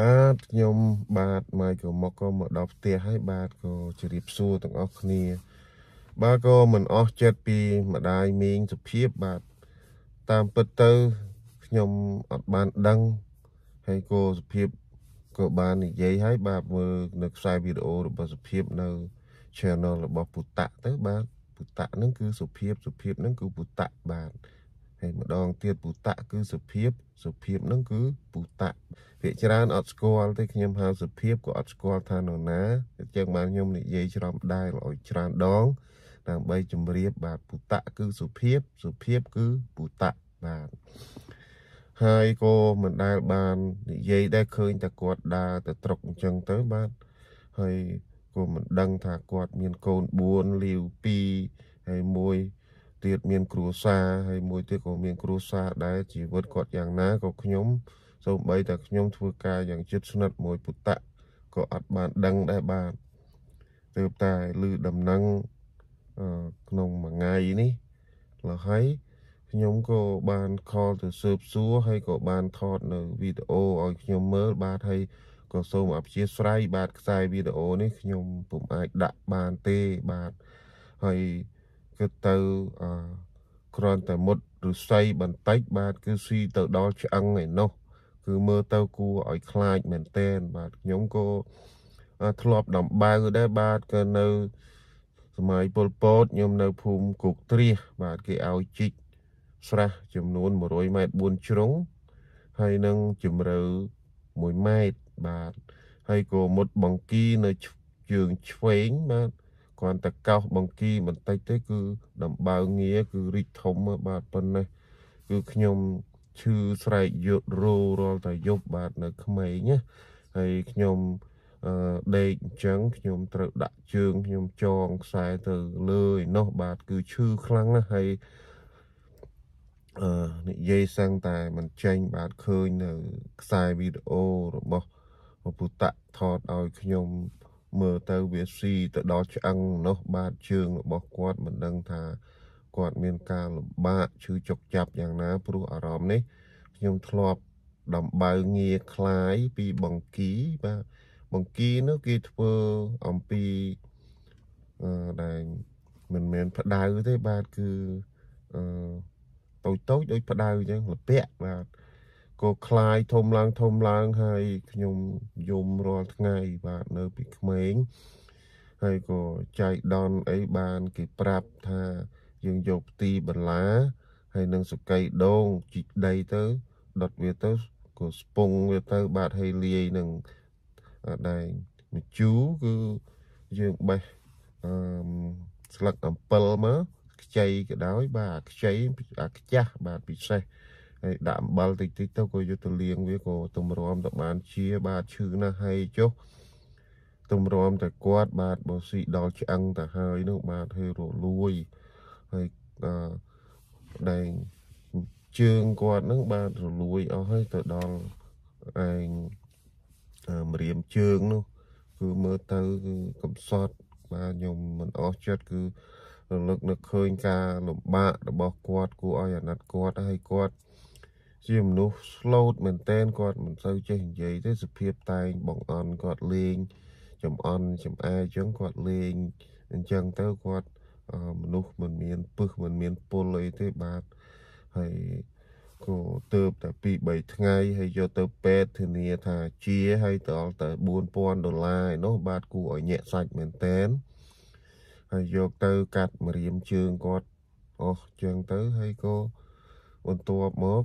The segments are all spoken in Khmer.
បាទខ្ញុំបាទមកក៏មកក៏មកដល់ផ្ទះហើយបាទក៏ជម្រាបសួរទាំងអស់គ្នាបាទក៏មិនអស់ចិត្តពីម្ដាយមីងសុភាពបាទតាមពិតទៅខ្ញុំអត់បានដឹងហើយក៏សុភាពក៏បាននិយាយហើយបាទមើលនៅខ្សែវីដេអូរបស់សុភាពនៅ channel របស់ពុតៈទៅបាទពុតៈហ្នឹងគឺសុភាពសុភាពហ្នឹងគឺពុតៈបាទហើយម្ដងទៀតពុតៈគឺសុភាពសុភាពនឹងគឺពុតៈភាកច្រើនអត់ស្គាល់ទេខ្ញុំហៅសុភាពក៏អត់ស្គាល់ថានរណាអញ្ចឹងបានខ្ញុំនិយាយច្រំដែរឲ្យច្រើនដងដើម្បីជម្រាបបាទពុតៈគឺសុភាពសុភាពគឺពុតៈបាទហើយក៏មិនដែលបាននិយាយដែរឃើញតែគាត់ដើរទៅត្រុកអញ្ចឹងទៅបាទហើយក៏មិនដឹងថាគាត់មានកូន4លាវ2ហើយមួយទៀតមានគ្រួសារហើយមួយទៀតក៏មានគ្រួសារដែរជីវិតគាត់យ៉ាងណាក៏ខ្ញុំសូម្បីតែខ្ញុំធ្វើការយ៉ាងជិតស្និទ្ធមួយពុតៈក៏អត់បានដឹងដែរបាទទើបតែឮដំណឹងក្នុងមួយថ្ងៃនេះលហើយខ្ញុំក៏បានខលទៅស៊ើបសួរហើយក៏បានថតនៅវីដេអូឲ្យខ្ញុំមើលបាទហើយក៏សូមអព្យាស្រ័យបាទខ្សែវីដេអូនេះខ្ញុំពុំអាចដាក់បានទេបាទហើយគឺទៅគ្រាន់តែមុតឫស្សីបន្តិចបាទគឺស៊ីទៅដល់ឆ្អឹងឯនោះគឺមើលទៅគួរឲ្យខ្លាចមែនតែនបាទខ្ញុំក៏ធ្លាប់ដំបើដែរបាទក៏នៅសម័យពលពតខ្ញុំនៅភូមិគុកត្រាសបាទគេឲ្យជីកស្រះចំនួន100ម៉ែត្រ4ជ្រុងហើយនឹងជម្រៅ1ម៉ែត្របាទហើយក៏មុតបង្គីនៅជើងឆ្វេងបាទគ្រាន់តែកោសបង្គីបន្តិចទេគឺដំបើងាគឺរីកធំបាទប៉ុណ្ណេះគឺខ្ញុំឈឺស្រែកយត់រោរាល់តែយប់បាទនៅក្មេងណាហើយខ្ញុំអឺដេកអញ្ចឹងខ្ញុំត្រូវដាក់ជើងខ្ញុំចងខ្សែទៅលើឯនោះបាទគឺឈឺខ្លាំងណាស់ហើយអឺនិយាយសឹងតែมันចេញបាទឃើញនៅខ្សែវីដេអូរបស់ពុទ្ធៈថតឲ្យខ្ញុំមើលទៅវាស៊ីទៅដល់ឆ្អឹងនោះបាតជើងរបស់គាត់មិនដឹងថាគាត់មានការលំបាកឈឺចុកចាប់យ៉ាងណាព្រោះអារម្មណ៍នេះខ្ញុំធ្លាប់ដំបើងាคลายពីបង្គីបាទបង្គីនោះគេធ្វើអំពីអឺដែលមិនមែនផ្ដៅទេបាទគឺអឺតូចតូចដូចផ្ដៅអញ្ចឹងលពាក់បាទក៏คลายធំឡើងធំឡើងហើយខ្ញុំយំរាល់ថ្ងៃបាទនៅពីក្មេងហើយក៏ចែកដនអីបានគេប្រាប់ថាយើងយកផ្ទីបន្លាហើយនឹងសកៃដងជីកដីទៅដុតវាទៅក៏ស្ពងវាទៅបាទហើយលាយនឹងដែងមជូរគឺយើងបេះអឺស្លឹកអំពិលមកខ្ចីក៏ដោយបាទខ្ចីអាខ្ចាស់បាទពិសេសហើយដាក់អំបិលតិចតិចទៅក៏យកទៅលាងវាក៏ទំរំទៅបានជាបាទឈឺណាស់ហើយចុះទំរំតែគាត់បាទបើស៊ីដល់ឆ្អឹងទៅហើយនោះបាទហើយរលួយហើយអឺដែងជើងគាត់នឹងបាទរលួយអស់ហើយទៅដល់ឯងម្រាមជើងនោះគឺមើលទៅគឺកំសត់បាទខ្ញុំមិនអស់ចិត្តគឺរលឹកនឹកឃើញការលំបាករបស់គាត់គួរឲ្យអាណិតគាត់ហើយគាត់ជាមនុស្ស slow មែនតែនគាត់មិនសូវចេះនិយាយទេសុភាពតែងបងអន់គាត់លេងចំអន់ចំអែអញ្ចឹងគាត់លេងអញ្ចឹងទៅគាត់មនុស្សមិនមានពឹសមិនមានពុលអីទេបាទហើយក៏ទៅតែ2 3ថ្ងៃហើយយកទៅពេទ្យធានាថាជាហើយដល់ទៅ4000ដុល្លារឯនោះបាទគួរឲ្យញាក់សាច់មែនតែនហើយយកទៅកាត់ម្រាមជើងគាត់អស់ជើងទៅហើយក៏បន្ទាប់មក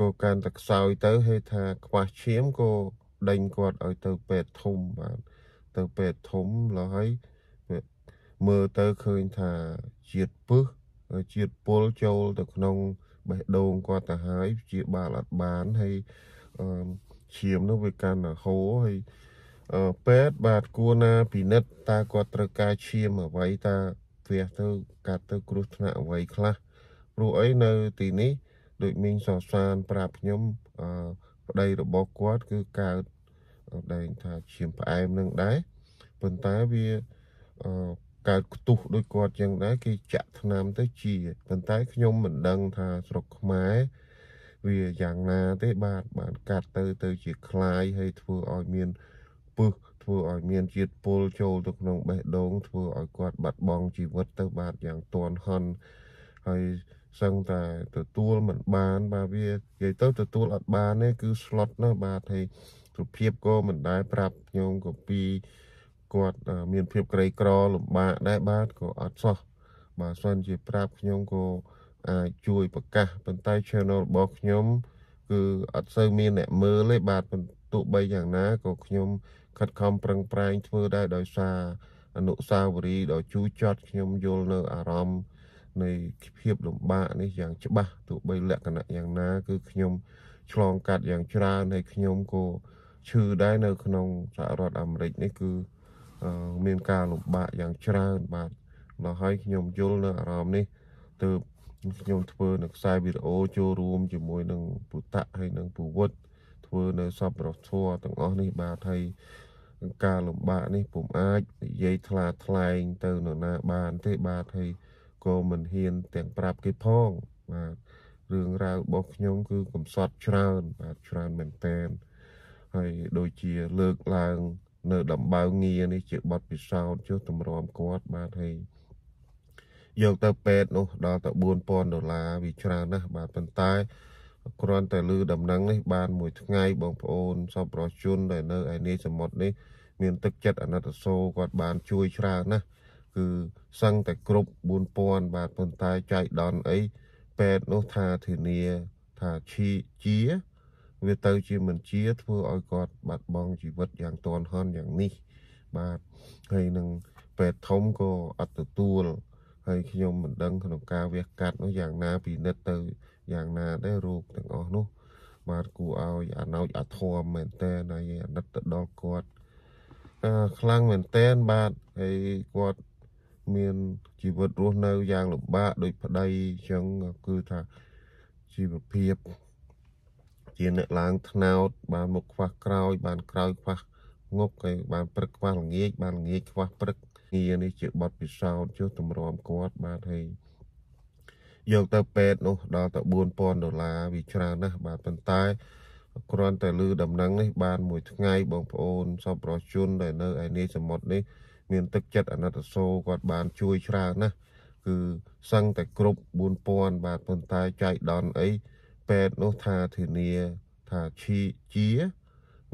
ក៏កាន់តែខ្សោយទៅហេថាខ្វះឈាមក៏ដេញគាត់ឲ្យទៅពេទ្យធំបាទទៅពេទ្យធំលហើយមើលទៅឃើញថាជាតិពឹសជាតិពុលចូលទៅក្នុងបេះដូងគាត់ទៅហើយព្យាបាលអត់បានហើយឈាមនោះវាកាន់តែហូរហើយពេទ្យបាទគួរណាពិនិត្យតើគាត់ត្រូវការឈាមអ្វីតើវាទៅកាត់ទៅគ្រោះថ្នាក់អ្វីខ្លះព្រោះអីនៅទីនេះដូចមីងសរសានប្រាប់ខ្ញុំអឺប្តីរបស់គាត់គឺកើតដែងថាឈាមផ្អែមនឹងដែរប៉ុន្តែវាអឺកើតខ្ទុះដូចគាត់ចឹងដែរគេចាក់ថ្នាំទៅជាប៉ុន្តែខ្ញុំមិនដឹងថាស្រុកខ្មែរវាយ៉ាងណាទេបាទបានកាត់ទៅទៅជាคลายហើយធ្វើឲ្យមានពឹសធ្វើឲ្យមានជាតិពុលចូលទៅក្នុងបេះដូងធ្វើឲ្យគាត់បាត់បង់ជីវិតទៅបាទយ៉ាងទន់ហន់ហើយសឹងតែទទួលមិនបាន បាទវានិយាយទៅទទួលអត់បានទេគឺ slot ណាបាទហើយរូបភាពក៏មិនដែរប្រាប់ខ្ញុំក៏ពីគាត់មានភាពក្រីក្រលំបាកដែរបាទក៏អត់សោះបាទសិនជាប្រាប់ខ្ញុំក៏អាចជួយប្រកាសប៉ុន្តែ channel របស់ខ្ញុំ គឺអត់សូវមានអ្នកមើលទេបាទបន្ទុបីយ៉ាងណាក៏ខ្ញុំខិតខំប្រឹងប្រែងធ្វើដែរដោយសារ អនុសាវរីយ៍ដ៏ជូរចត់ខ្ញុំយល់នៅ អារម្មណ៍នៃភាពលំបាកនេះយ៉ាងច្បាស់ទោះបីលក្ខណៈយ៉ាងណាគឺខ្ញុំឆ្លងកាត់យ៉ាងច្រើនហើយខ្ញុំក៏ឈឺដែរនៅក្នុងសហរដ្ឋអាមេរិកនេះគឺមានការលំបាកយ៉ាងច្រើនបាទដល់ហើយខ្ញុំយល់នៅអារម្មណ៍នេះទើបខ្ញុំធ្វើនៅខ្សែវីដេអូចូលរួមជាមួយនឹងពុតៈហើយនឹងពវត្តធ្វើនៅសពរធัวទាំងអស់នេះបាទហើយការលំបាកនេះពុំអាចនិយាយថ្លាថ្លែងទៅនរណាបានទេបាទហើយក៏មិនហ៊ានទាំងប្រាប់គេផងបាទរឿងរ៉ាវរបស់ខ្ញុំគឺកំសត់ច្រើនបាទច្រើនមែនតើហើយដូចជាលើកឡើងនៅដំបៅងារនេះជាបទពិសោធន៍ចុះតម្រាំគាត់បាទហើយយកទៅពេទ្យនោះដល់ទៅ4000ដុល្លារវាច្រើនណាស់បាទប៉ុន្តែគ្រាន់តែលើដំណឹងនេះបានមួយថ្ងៃបងប្អូនសប្បុរសជនដែលនៅឯនេះសមុទ្រនេះមានទឹកចិត្តអាណិតអាសូរគាត់បានជួយច្រើនណាស់គឺសឹងតែគ្រប់4000បាទប៉ុន្តែចៃដន្យអីពេទ្យនោះថាធានាថាឈីជាវាទៅជាមិនជាធ្វើឲ្យគាត់បាត់បង់ជីវិតយ៉ាងទាន់ហន់យ៉ាងនេះបាទហើយនឹងពេទ្យធំក៏អត់ទទួលហើយខ្ញុំមិនដឹងក្នុងការវះកាត់នោះយ៉ាងណាពិនិត្យទៅយ៉ាងណាដែររោគទាំងអស់នោះបាទគួរឲ្យអាណោចអាធមមែនតើហើយអាណិតទៅដល់គាត់ខ្លាំងមែនតើបាទហើយគាត់មានជីវិតរស់នៅយ៉ាងលំបាកដោយប្តីអញ្ចឹងគឺថាជីវភាពជាអ្នកឡើងថ្នោតបានមកខ្វះក្រោយបានក្រោយខ្វះងប់ហើយបានព្រឹកខ្វះល្ងាចបានល្ងាចខ្វះព្រឹកងារនេះជាបទពិសោធន៍ចុះតម្រាំគាត់បានហើយយកទៅពេទ្យនោះដល់ទៅ4000ដុល្លារវាច្រើនណាស់បាទប៉ុន្តែគ្រាន់តែលើដំណឹងនេះបានមួយថ្ងៃបងប្អូនសប្បុរសជន ដែលនៅឯនេះសមុទ្រនេះមានទឹកចិត្តអាណិតអាសូរគាត់បានជួយច្រើនណាស់គឺសឹងតែគ្រប់4000បាទប៉ុន្តែចៃដន្យអីពេទ្យនោះថាធានាថាឈីជា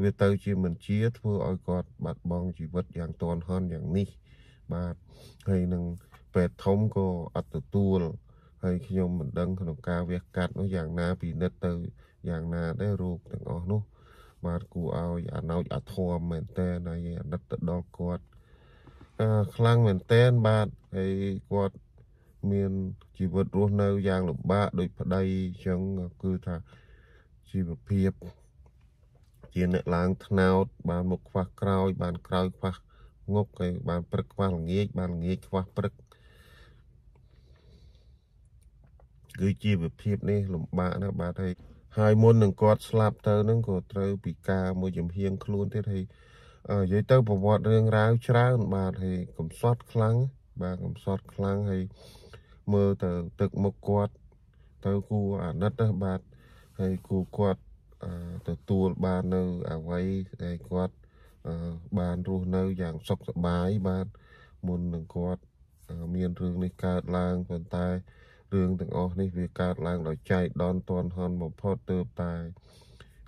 វាទៅជាមិនជាធ្វើឲ្យគាត់បាត់បង់ជីវិតយ៉ាងទន់ហន់យ៉ាងនេះបាទហើយនឹងពេទ្យធំក៏អត់ទទួលហើយខ្ញុំមិនដឹង ក្នុងការវះកាត់នោះយ៉ាងណាពិនិត្យទៅយ៉ាងណាដែររោគទាំងអស់នោះបាទគួរឲ្យអាណោចអាធមមែនតើហើយអាណិតទៅដល់គាត់ខ្លាំងមែនតែនបាទហើយគាត់មានជីវិតរស់នៅយ៉ាងលំបាកដោយប្តីអញ្ចឹងគឺថាជីវភាព ជាអ្នកឡើងថ្នោតបានមកខ្វះក្រោយបានក្រោយខ្វះងប់ហើយបានព្រឹកខ្វះល្ងាចបានល្ងាចខ្វះព្រឹកគឺជីវភាពនេះ លំបាកណាស់បាទហើយហើយមុននឹងគាត់ស្លាប់ទៅនឹងក៏ត្រូវពិការមួយចំហៀងខ្លួនទៀតហើយនិយាយទៅប្រវត្តិរឿងរ៉ាវច្រើនបាទហើយកំសត់ខ្លាំងបាទកំសត់ខ្លាំងហើយមើលទៅទឹកមុខគាត់ទៅគូអាណិតណាបាទហើយគូគាត់ទទួលបាននៅអវ័យដែលគាត់បានរស់នៅយ៉ាងសុខសប្បាយបាទមុននឹងគាត់មានរឿងនេះកើតឡើងប៉ុន្តែរឿងទាំងអស់នេះវាកើតឡើងដោយចៃដន្យតន់ហន់បំផុតទើបតែ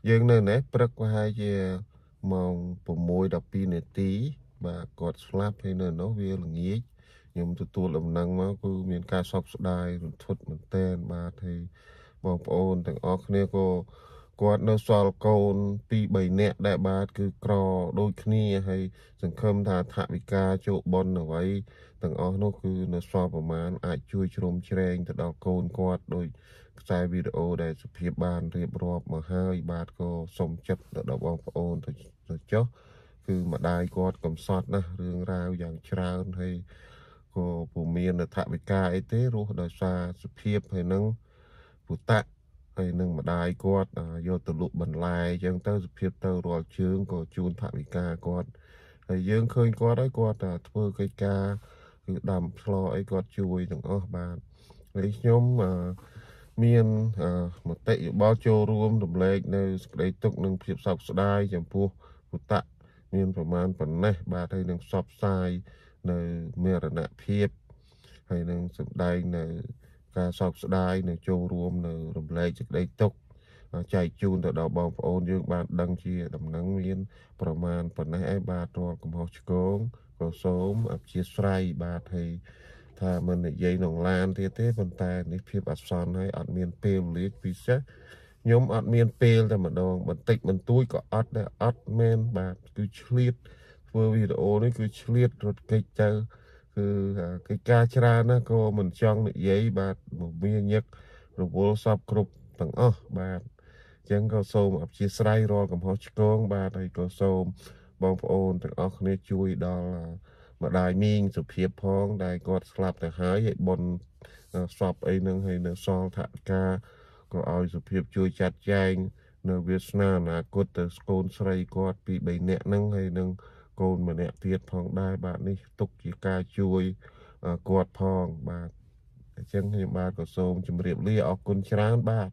យើងនៅនេះព្រឹកប្រហែលជាម៉ោង6:12នាទី បាទគាត់ស្លាប់ហើយនៅនោះវាល្ងាចខ្ញុំទទួលដំណឹងមកគឺមានការសោកស្ដាយរន្ធត់មែនទែនបាទហើយបងប្អូនទាំងអស់គ្នាក៏គាត់នៅសល់កូន2 3នាក់ដែលបាទគឺក្រដូចគ្នាហើយសង្ឃឹមថាថវិកាជោបនអ្វីទាំងអស់នោះ គឺនៅសល់ប្រមាណអាចជួយជ្រោមជ្រែងទៅដល់កូនគាត់ដោយខ្សែវីដេអូដែលសុភាពបានរៀបរាប់មកហើយបាទក៏សូមចិត្តទៅដល់បងប្អូនទៅទៅចុះគឺម្ដាយគាត់កំសត់ណាស់រឿងរ៉ាវយ៉ាងច្រើនហើយក៏ពុំមានថវិកាអីទេរស់ដោយសារសុភាពហើយនឹងពុតៈហើយនឹងម្ដាយគាត់យកទៅលក់បន្លែអញ្ចឹងទៅសុភាពទៅរាល់ជើងក៏ជូនថវិកាគាត់ហើយយើងឃើញគាត់ហើយគាត់ធ្វើកិច្ចការគឺដាំផ្លអីគាត់ជួយទាំងអស់បាទហើយខ្ញុំមានមតិយោបល់ចូលរួមរំលែកនៅសក្តីទុកនិងភាពសោកស្ដាយចំពោះគុតៈមានប្រមាណប៉ុណ្ណេះបាទហើយនឹងផ្សព្វផ្សាយនៅមរណភាពហើយនឹងសម្ដែងនៅការសោកស្ដាយនឹងចូលរួមនៅរំលែកសេចក្តីទុក្ខចែកជូនទៅដល់បងប្អូនយើងបានដឹងជាដំណឹងមានប្រមាណប៉ុណ្ណេះឯបាទរាល់កំហុសឆ្គងក៏សូមអព្យាស្រ័យបាទហើយថាមិននិយាយក្នុងឡានទៀតទេប៉ុន្តែនេះភាពអសន្នហើយអត់មានពេលវេលាពិសេសខ្ញុំអត់មានពេលតែម្ដងបន្តិចបន្តួចក៏អត់ដែរអត់មែនបាទគឺឆ្លៀតធ្វើវីដេអូនេះគឺឆ្លៀតរត់គេចទៅគឺកិច្ចការច្រើនណាក៏មិនចង់និយាយបាទមកវាញឹករវល់សពគ្រប់ទាំងអស់បាទអញ្ចឹងក៏សូមអព្យាស្រ័យរាល់កំហុសឆ្គងបាទហើយក៏សូមបងប្អូនទាំងអស់គ្នាជួយដល់ម្ដាយមីងសុភាពផងដែលគាត់ស្លាប់ទៅហើយហើយប៉ុនសពអីនឹងហើយនៅសល់ថាការក៏ឲ្យសុភាពជួយចាត់ចែងនៅវាសនាអនាគតទៅកូនស្រីគាត់ ពី3នាក់ហ្នឹងហើយនឹងកូនម្នាក់ទៀតផងដែរបាទនេះទុកជាការជួយគាត់ផងបាទអញ្ចឹងខ្ញុំបាទក៏សូមជម្រាបលាអរគុណច្រើនបាទ